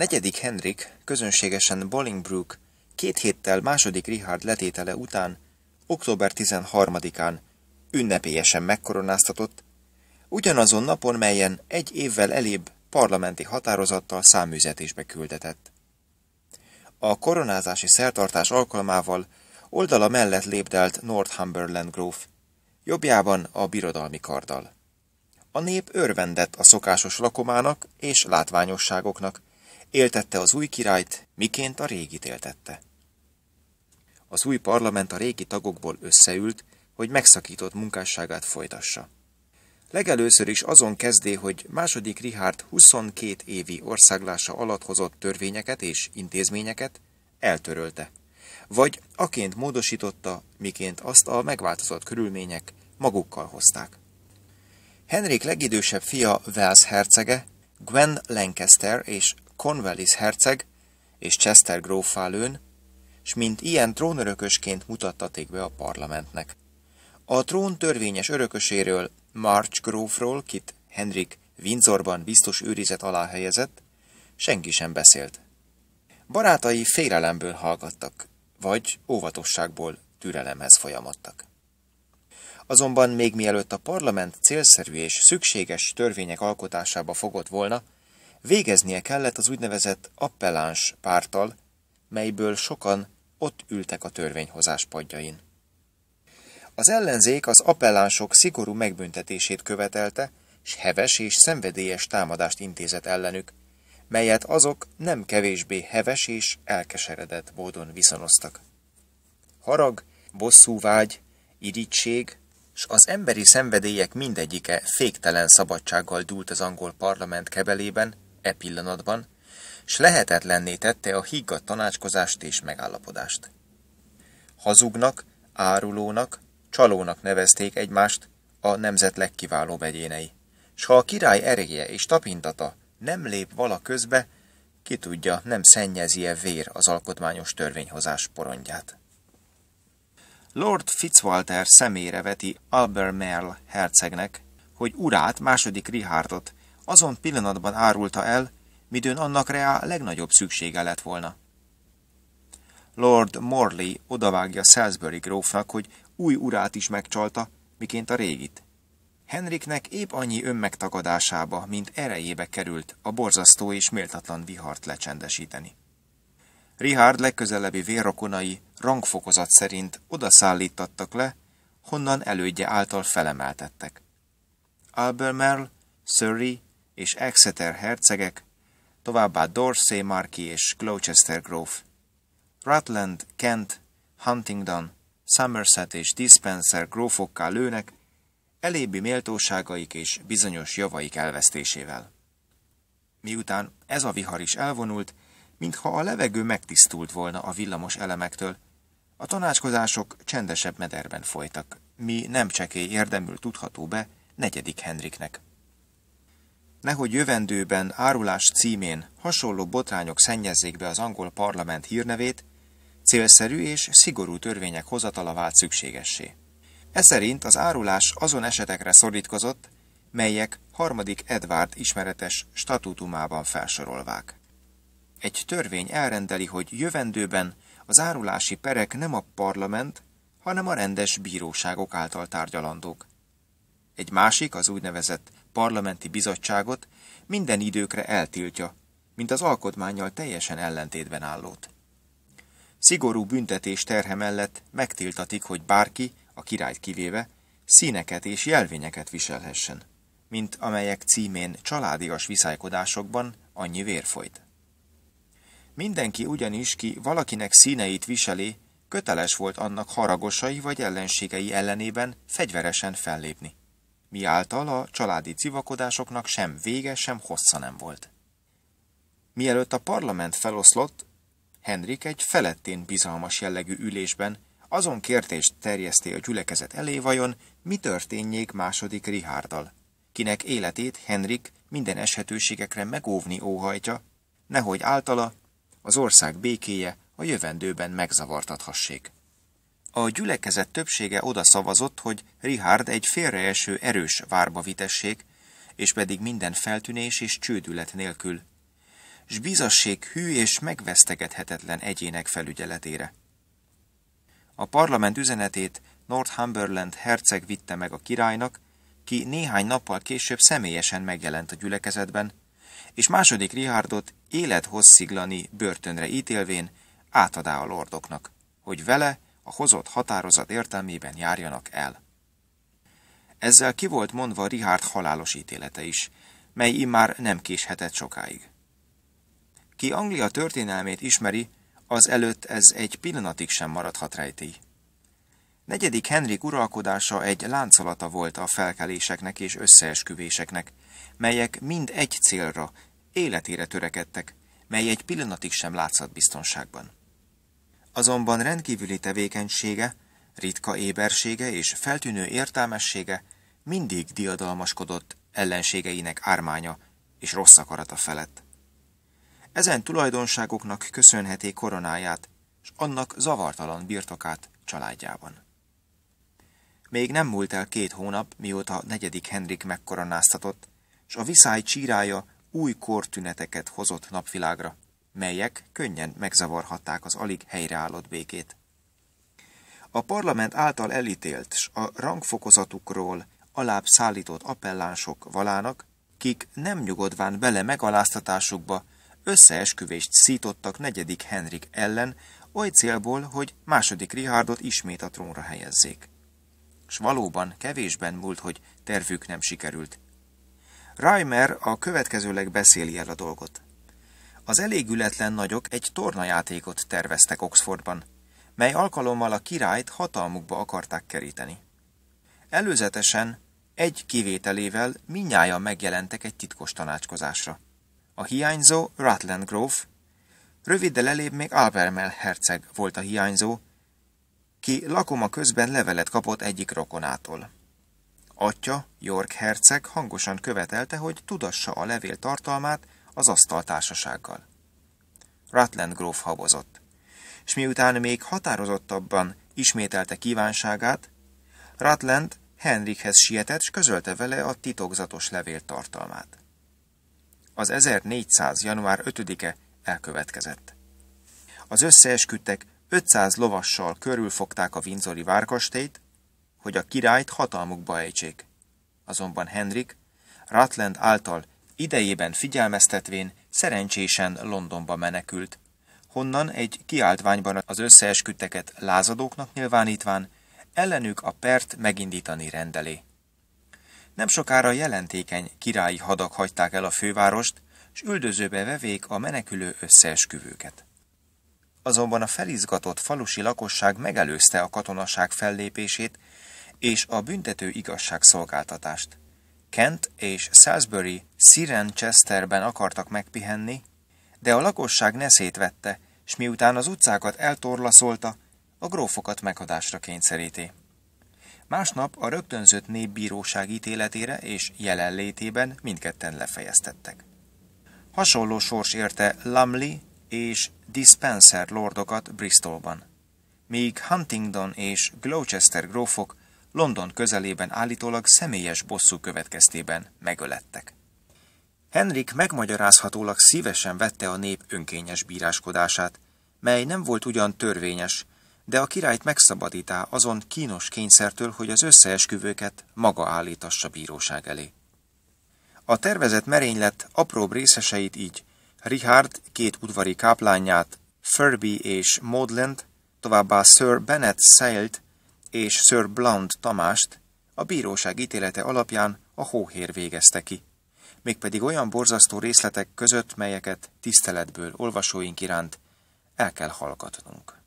Negyedik Henrik közönségesen Bolingbroke két héttel második Richard letétele után, október 13-án ünnepélyesen megkoronáztatott, ugyanazon napon, melyen egy évvel elébb parlamenti határozattal száműzetésbe küldetett. A koronázási szertartás alkalmával oldala mellett lépdelt Northumberland gróf, jobbjában a birodalmi karddal. A nép örvendett a szokásos lakomának és látványosságoknak, Éltette az új királyt, miként a régit éltette. Az új parlament a régi tagokból összeült, hogy megszakított munkásságát folytassa. Legelőször is azon kezdé, hogy második Richard 22 évi országlása alatt hozott törvényeket és intézményeket eltörölte, vagy aként módosította, miként azt a megváltozott körülmények magukkal hozták. Henrik legidősebb fia Wells hercege, Gwen Lancaster és Cornwallis herceg és Chester grófá lőn, s mint ilyen trónörökösként mutattaték be a parlamentnek. A trón törvényes örököséről, March grófról, kit Henrik Windsorban biztos őrizet alá helyezett, senki sem beszélt. Barátai félelemből hallgattak, vagy óvatosságból türelemhez folyamodtak. Azonban még mielőtt a parlament célszerű és szükséges törvények alkotásába fogott volna, Végeznie kellett az úgynevezett appelláns pártal, melyből sokan ott ültek a törvényhozás padjain. Az ellenzék az appellánsok szigorú megbüntetését követelte, s heves és szenvedélyes támadást intézett ellenük, melyet azok nem kevésbé heves és elkeseredett módon viszonoztak. Harag, vágy, irítség, s az emberi szenvedélyek mindegyike féktelen szabadsággal dúlt az angol parlament kebelében, e pillanatban, s lehetetlenné tette a higgadt tanácskozást és megállapodást. Hazugnak, árulónak, csalónak nevezték egymást a nemzet legkiváló vegyénei, s ha a király ereje és tapintata nem lép vala közbe, ki tudja, nem szennyezi-e vér az alkotmányos törvényhozás porondját. Lord Fitzwalter szemére veti Albert Merle hercegnek, hogy urát, második Richardot azon pillanatban árulta el, midőn annak reá legnagyobb szüksége lett volna. Lord Morley odavágja Salisbury grófnak, hogy új urát is megcsalta, miként a régit. Henriknek épp annyi önmegtagadásába, mint erejébe került a borzasztó és méltatlan vihart lecsendesíteni. Richard legközelebbi vérrokonai rangfokozat szerint odaszállítattak le, honnan elődje által felemeltettek. Albert Merle, Surrey és Exeter hercegek, továbbá Dorsey Marki és Gloucester Grove, Rutland, Kent, Huntingdon, Somerset és Dispenser grófokká lőnek, elébbi méltóságaik és bizonyos javaik elvesztésével. Miután ez a vihar is elvonult, mintha a levegő megtisztult volna a villamos elemektől, a tanácskozások csendesebb mederben folytak, mi nem csekély érdemül tudható be negyedik Henriknek nehogy jövendőben árulás címén hasonló botrányok szennyezzék be az angol parlament hírnevét, célszerű és szigorú törvények hozatala vált szükségessé. Ez szerint az árulás azon esetekre szorítkozott, melyek harmadik Edward ismeretes statútumában felsorolvák. Egy törvény elrendeli, hogy jövendőben az árulási perek nem a parlament, hanem a rendes bíróságok által tárgyalandók. Egy másik, az úgynevezett parlamenti bizottságot minden időkre eltiltja, mint az alkotmányjal teljesen ellentétben állót. Szigorú büntetés terhe mellett megtiltatik, hogy bárki, a királyt kivéve, színeket és jelvényeket viselhessen, mint amelyek címén családias viszálykodásokban annyi vér folyt. Mindenki ugyanis, ki valakinek színeit viseli, köteles volt annak haragosai vagy ellenségei ellenében fegyveresen fellépni által a családi civakodásoknak sem vége, sem hossza nem volt. Mielőtt a parlament feloszlott, Henrik egy felettén bizalmas jellegű ülésben azon kértést terjeszté a gyülekezet elé vajon, mi történjék második Rihárdal, kinek életét Henrik minden eshetőségekre megóvni óhajtja, nehogy általa az ország békéje a jövendőben megzavartathassék. A gyülekezet többsége oda szavazott, hogy Richard egy félreeső erős várba vitessék, és pedig minden feltűnés és csődület nélkül, s bizasség hű és megvesztegethetetlen egyének felügyeletére. A parlament üzenetét Northumberland herceg vitte meg a királynak, ki néhány nappal később személyesen megjelent a gyülekezetben, és második Richardot élethossziglani börtönre ítélvén átadá a lordoknak, hogy vele a hozott határozat értelmében járjanak el. Ezzel ki volt mondva Richard halálos ítélete is, mely immár nem késhetett sokáig. Ki Anglia történelmét ismeri, az előtt ez egy pillanatig sem maradhat rejtély. Negyedik Henrik uralkodása egy láncolata volt a felkeléseknek és összeesküvéseknek, melyek mind egy célra, életére törekedtek, mely egy pillanatig sem látszott biztonságban azonban rendkívüli tevékenysége, ritka ébersége és feltűnő értelmessége mindig diadalmaskodott ellenségeinek ármánya és rossz akarata felett. Ezen tulajdonságoknak köszönheti koronáját, és annak zavartalan birtokát családjában. Még nem múlt el két hónap, mióta negyedik Henrik megkoronáztatott, és a viszály csírája új kortüneteket hozott napvilágra melyek könnyen megzavarhatták az alig helyreállott békét. A parlament által elítélt s a rangfokozatukról alább szállított appellánsok valának, kik nem nyugodván bele megaláztatásukba összeesküvést szítottak negyedik Henrik ellen, oly célból, hogy második Richardot ismét a trónra helyezzék. S valóban kevésben múlt, hogy tervük nem sikerült. Reimer a következőleg beszéli el a dolgot. Az elégületlen nagyok egy tornajátékot terveztek Oxfordban, mely alkalommal a királyt hatalmukba akarták keríteni. Előzetesen, egy kivételével minnyáján megjelentek egy titkos tanácskozásra. A hiányzó Rutland Grove, röviddel elébb még Albermel herceg volt a hiányzó, ki lakoma közben levelet kapott egyik rokonától. Atya, York herceg hangosan követelte, hogy tudassa a levél tartalmát, az asztaltársasággal. Rutland gróf habozott, és miután még határozottabban ismételte kívánságát, Rutland Henrikhez sietett, és közölte vele a titokzatos levél tartalmát. Az 1400. január 5-e elkövetkezett. Az összeesküdtek 500 lovassal körülfogták a vinzori várkastélyt, hogy a királyt hatalmukba ejtsék. Azonban Henrik Ratland által Idejében figyelmeztetvén szerencsésen Londonba menekült, honnan egy kiáltványban az összeesküdteket lázadóknak nyilvánítván, ellenük a pert megindítani rendelé. Nem sokára jelentékeny királyi hadak hagyták el a fővárost, s üldözőbe vevék a menekülő összeesküvőket. Azonban a felizgatott falusi lakosság megelőzte a katonaság fellépését és a büntető igazságszolgáltatást. Kent és Salisbury Sirenchesterben akartak megpihenni, de a lakosság neszét vette, s miután az utcákat eltorlaszolta, a grófokat meghadásra kényszeríti. Másnap a rögtönzött népbíróság ítéletére és jelenlétében mindketten lefejeztettek. Hasonló sors érte Lumley és Dispenser lordokat Bristolban, míg Huntingdon és Gloucester grófok London közelében állítólag személyes bosszú következtében megölettek. Henrik megmagyarázhatólag szívesen vette a nép önkényes bíráskodását, mely nem volt ugyan törvényes, de a királyt megszabadítá azon kínos kényszertől, hogy az összeesküvőket maga állítassa bíróság elé. A tervezett merénylet apróbb részeseit így Richard két udvari káplányát, Furby és Maudland, továbbá Sir Bennet Sailt és Sir Blount Tamást a bíróság ítélete alapján a hóhér végezte ki, mégpedig olyan borzasztó részletek között, melyeket tiszteletből olvasóink iránt el kell hallgatnunk.